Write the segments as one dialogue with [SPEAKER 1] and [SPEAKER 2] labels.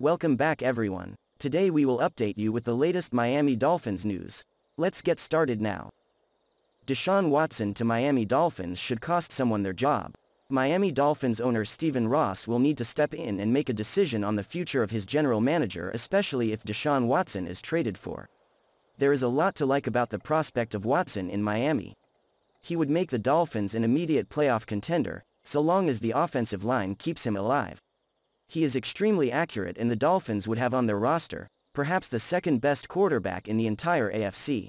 [SPEAKER 1] Welcome back everyone. Today we will update you with the latest Miami Dolphins news. Let's get started now. Deshaun Watson to Miami Dolphins should cost someone their job. Miami Dolphins owner Stephen Ross will need to step in and make a decision on the future of his general manager especially if Deshaun Watson is traded for. There is a lot to like about the prospect of Watson in Miami. He would make the Dolphins an immediate playoff contender, so long as the offensive line keeps him alive. He is extremely accurate and the Dolphins would have on their roster, perhaps the second best quarterback in the entire AFC.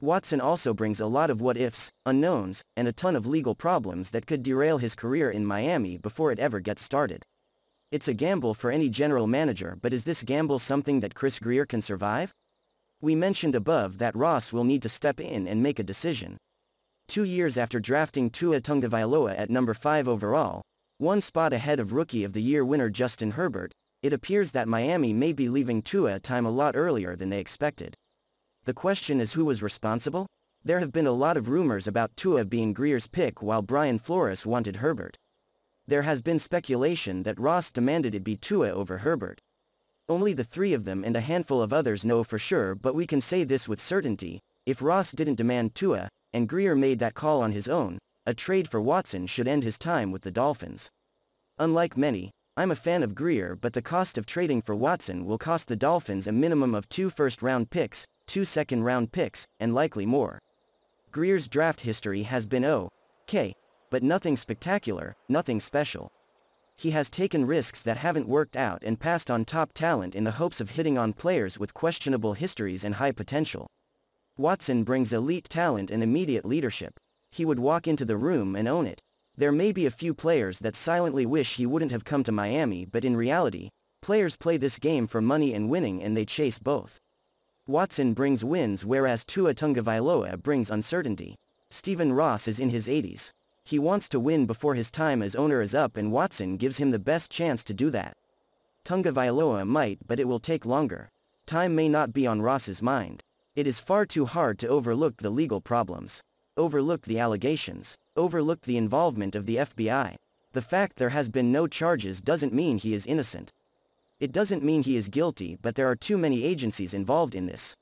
[SPEAKER 1] Watson also brings a lot of what-ifs, unknowns, and a ton of legal problems that could derail his career in Miami before it ever gets started. It's a gamble for any general manager but is this gamble something that Chris Greer can survive? We mentioned above that Ross will need to step in and make a decision. Two years after drafting Tua Tungavailoa at number 5 overall, one spot ahead of Rookie of the Year winner Justin Herbert, it appears that Miami may be leaving Tua time a lot earlier than they expected. The question is who was responsible? There have been a lot of rumors about Tua being Greer's pick while Brian Flores wanted Herbert. There has been speculation that Ross demanded it be Tua over Herbert. Only the three of them and a handful of others know for sure but we can say this with certainty, if Ross didn't demand Tua, and Greer made that call on his own, a trade for Watson should end his time with the Dolphins. Unlike many, I'm a fan of Greer but the cost of trading for Watson will cost the Dolphins a minimum of two first-round picks, two second-round picks, and likely more. Greer's draft history has been O.K., but nothing spectacular, nothing special. He has taken risks that haven't worked out and passed on top talent in the hopes of hitting on players with questionable histories and high potential. Watson brings elite talent and immediate leadership. He would walk into the room and own it. There may be a few players that silently wish he wouldn't have come to Miami but in reality, players play this game for money and winning and they chase both. Watson brings wins whereas Tua Tungavailoa brings uncertainty. Stephen Ross is in his 80s. He wants to win before his time as owner is up and Watson gives him the best chance to do that. Tungavailoa might but it will take longer. Time may not be on Ross's mind. It is far too hard to overlook the legal problems overlooked the allegations, overlooked the involvement of the FBI. The fact there has been no charges doesn't mean he is innocent. It doesn't mean he is guilty but there are too many agencies involved in this.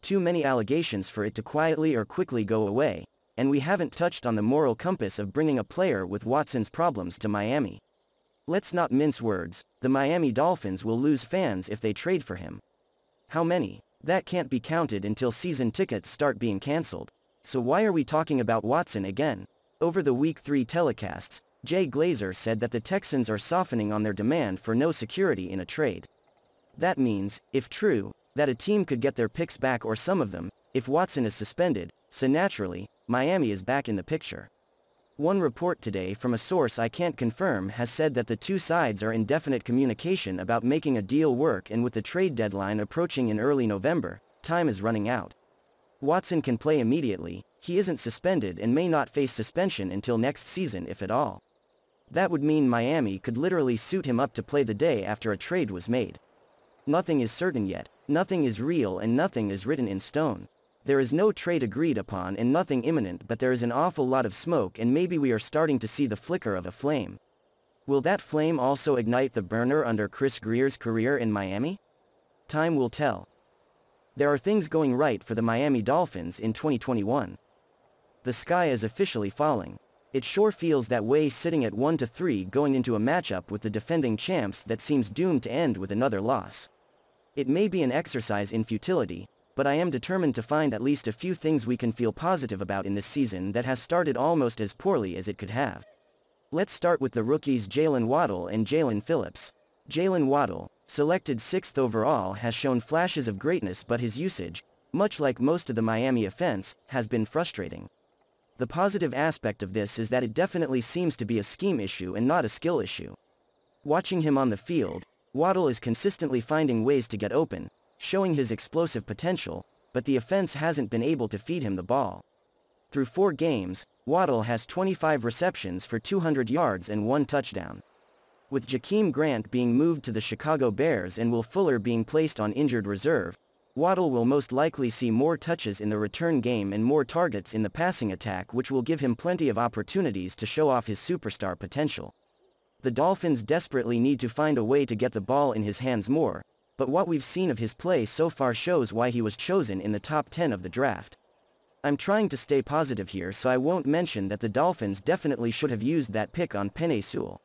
[SPEAKER 1] Too many allegations for it to quietly or quickly go away, and we haven't touched on the moral compass of bringing a player with Watson's problems to Miami. Let's not mince words, the Miami Dolphins will lose fans if they trade for him. How many? That can't be counted until season tickets start being cancelled. So why are we talking about Watson again? Over the Week 3 telecasts, Jay Glazer said that the Texans are softening on their demand for no security in a trade. That means, if true, that a team could get their picks back or some of them, if Watson is suspended, so naturally, Miami is back in the picture. One report today from a source I can't confirm has said that the two sides are in definite communication about making a deal work and with the trade deadline approaching in early November, time is running out. Watson can play immediately, he isn't suspended and may not face suspension until next season if at all. That would mean Miami could literally suit him up to play the day after a trade was made. Nothing is certain yet, nothing is real and nothing is written in stone. There is no trade agreed upon and nothing imminent but there is an awful lot of smoke and maybe we are starting to see the flicker of a flame. Will that flame also ignite the burner under Chris Greer's career in Miami? Time will tell. There are things going right for the Miami Dolphins in 2021. The sky is officially falling. It sure feels that way sitting at 1-3 going into a matchup with the defending champs that seems doomed to end with another loss. It may be an exercise in futility, but I am determined to find at least a few things we can feel positive about in this season that has started almost as poorly as it could have. Let's start with the rookies Jalen Waddle and Jalen Phillips. Jalen Waddle, selected 6th overall has shown flashes of greatness but his usage, much like most of the Miami offense, has been frustrating. The positive aspect of this is that it definitely seems to be a scheme issue and not a skill issue. Watching him on the field, Waddle is consistently finding ways to get open, showing his explosive potential, but the offense hasn't been able to feed him the ball. Through four games, Waddle has 25 receptions for 200 yards and one touchdown with Jakeem Grant being moved to the Chicago Bears and Will Fuller being placed on injured reserve, Waddle will most likely see more touches in the return game and more targets in the passing attack which will give him plenty of opportunities to show off his superstar potential. The Dolphins desperately need to find a way to get the ball in his hands more, but what we've seen of his play so far shows why he was chosen in the top 10 of the draft. I'm trying to stay positive here so I won't mention that the Dolphins definitely should have used that pick on Penny Sewell.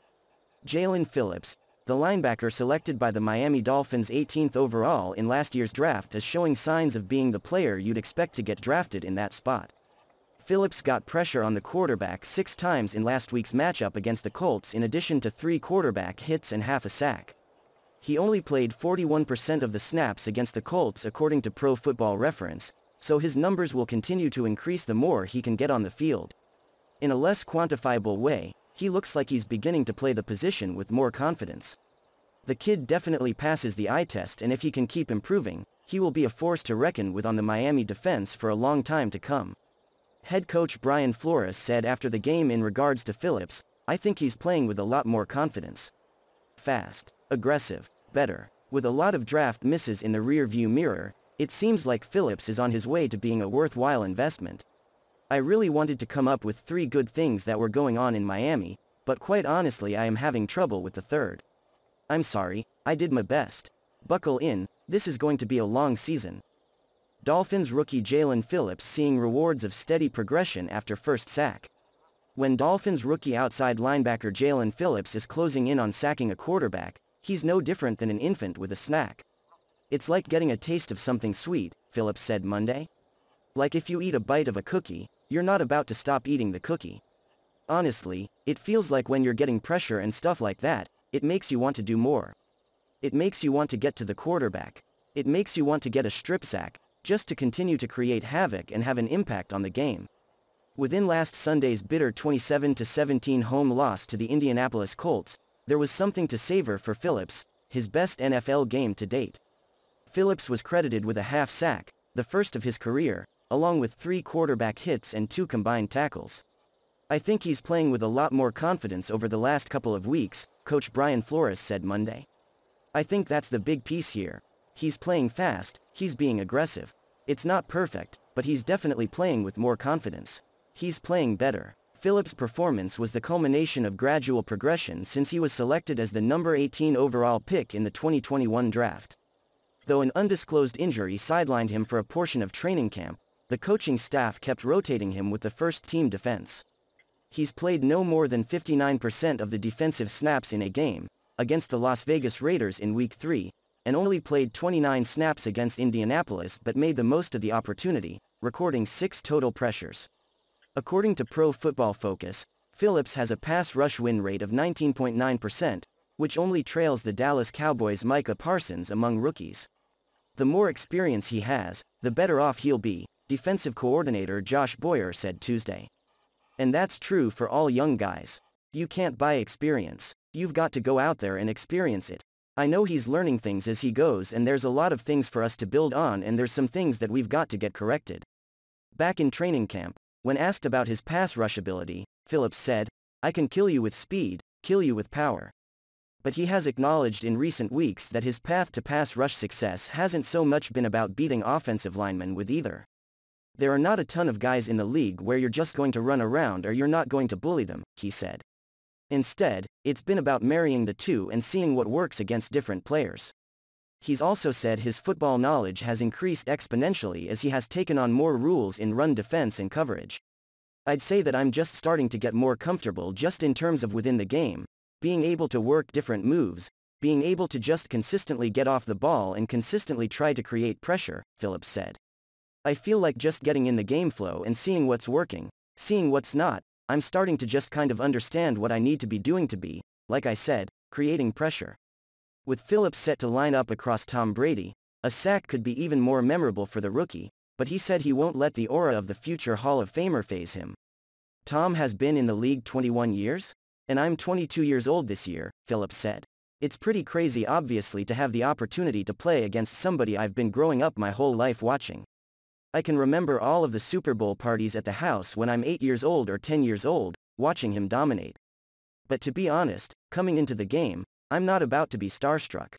[SPEAKER 1] Jalen Phillips, the linebacker selected by the Miami Dolphins 18th overall in last year's draft is showing signs of being the player you'd expect to get drafted in that spot. Phillips got pressure on the quarterback six times in last week's matchup against the Colts in addition to three quarterback hits and half a sack. He only played 41% of the snaps against the Colts according to Pro Football Reference, so his numbers will continue to increase the more he can get on the field. In a less quantifiable way, he looks like he's beginning to play the position with more confidence. The kid definitely passes the eye test and if he can keep improving, he will be a force to reckon with on the Miami defense for a long time to come. Head coach Brian Flores said after the game in regards to Phillips, I think he's playing with a lot more confidence. Fast, aggressive, better. With a lot of draft misses in the rearview mirror, it seems like Phillips is on his way to being a worthwhile investment. I really wanted to come up with three good things that were going on in Miami, but quite honestly I am having trouble with the third. I'm sorry, I did my best. Buckle in, this is going to be a long season. Dolphins rookie Jalen Phillips seeing rewards of steady progression after first sack. When Dolphins rookie outside linebacker Jalen Phillips is closing in on sacking a quarterback, he's no different than an infant with a snack. It's like getting a taste of something sweet, Phillips said Monday. Like if you eat a bite of a cookie, you're not about to stop eating the cookie. Honestly, it feels like when you're getting pressure and stuff like that, it makes you want to do more. It makes you want to get to the quarterback. It makes you want to get a strip sack, just to continue to create havoc and have an impact on the game. Within last Sunday's bitter 27-17 home loss to the Indianapolis Colts, there was something to savor for Phillips, his best NFL game to date. Phillips was credited with a half sack, the first of his career, along with three quarterback hits and two combined tackles. I think he's playing with a lot more confidence over the last couple of weeks, Coach Brian Flores said Monday. I think that's the big piece here. He's playing fast, he's being aggressive. It's not perfect, but he's definitely playing with more confidence. He's playing better. Phillips' performance was the culmination of gradual progression since he was selected as the number 18 overall pick in the 2021 draft. Though an undisclosed injury sidelined him for a portion of training camp, the coaching staff kept rotating him with the first team defense. He's played no more than 59% of the defensive snaps in a game, against the Las Vegas Raiders in Week 3, and only played 29 snaps against Indianapolis but made the most of the opportunity, recording 6 total pressures. According to Pro Football Focus, Phillips has a pass rush win rate of 19.9%, which only trails the Dallas Cowboys' Micah Parsons among rookies. The more experience he has, the better off he'll be, defensive coordinator Josh Boyer said Tuesday. And that's true for all young guys. You can't buy experience. You've got to go out there and experience it. I know he's learning things as he goes and there's a lot of things for us to build on and there's some things that we've got to get corrected. Back in training camp, when asked about his pass rush ability, Phillips said, I can kill you with speed, kill you with power. But he has acknowledged in recent weeks that his path to pass rush success hasn't so much been about beating offensive linemen with either. There are not a ton of guys in the league where you're just going to run around or you're not going to bully them, he said. Instead, it's been about marrying the two and seeing what works against different players. He's also said his football knowledge has increased exponentially as he has taken on more rules in run defense and coverage. I'd say that I'm just starting to get more comfortable just in terms of within the game, being able to work different moves, being able to just consistently get off the ball and consistently try to create pressure, Phillips said. I feel like just getting in the game flow and seeing what's working, seeing what's not, I'm starting to just kind of understand what I need to be doing to be, like I said, creating pressure. With Phillips set to line up across Tom Brady, a sack could be even more memorable for the rookie, but he said he won't let the aura of the future Hall of Famer phase him. Tom has been in the league 21 years, and I'm 22 years old this year, Phillips said. It's pretty crazy obviously to have the opportunity to play against somebody I've been growing up my whole life watching. I can remember all of the Super Bowl parties at the house when I'm 8 years old or 10 years old, watching him dominate. But to be honest, coming into the game, I'm not about to be starstruck.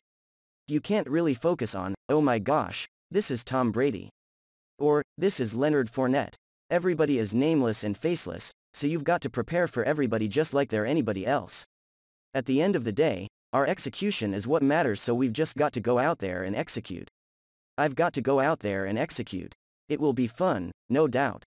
[SPEAKER 1] You can't really focus on, oh my gosh, this is Tom Brady. Or, this is Leonard Fournette. Everybody is nameless and faceless, so you've got to prepare for everybody just like they're anybody else. At the end of the day, our execution is what matters so we've just got to go out there and execute. I've got to go out there and execute. It will be fun, no doubt.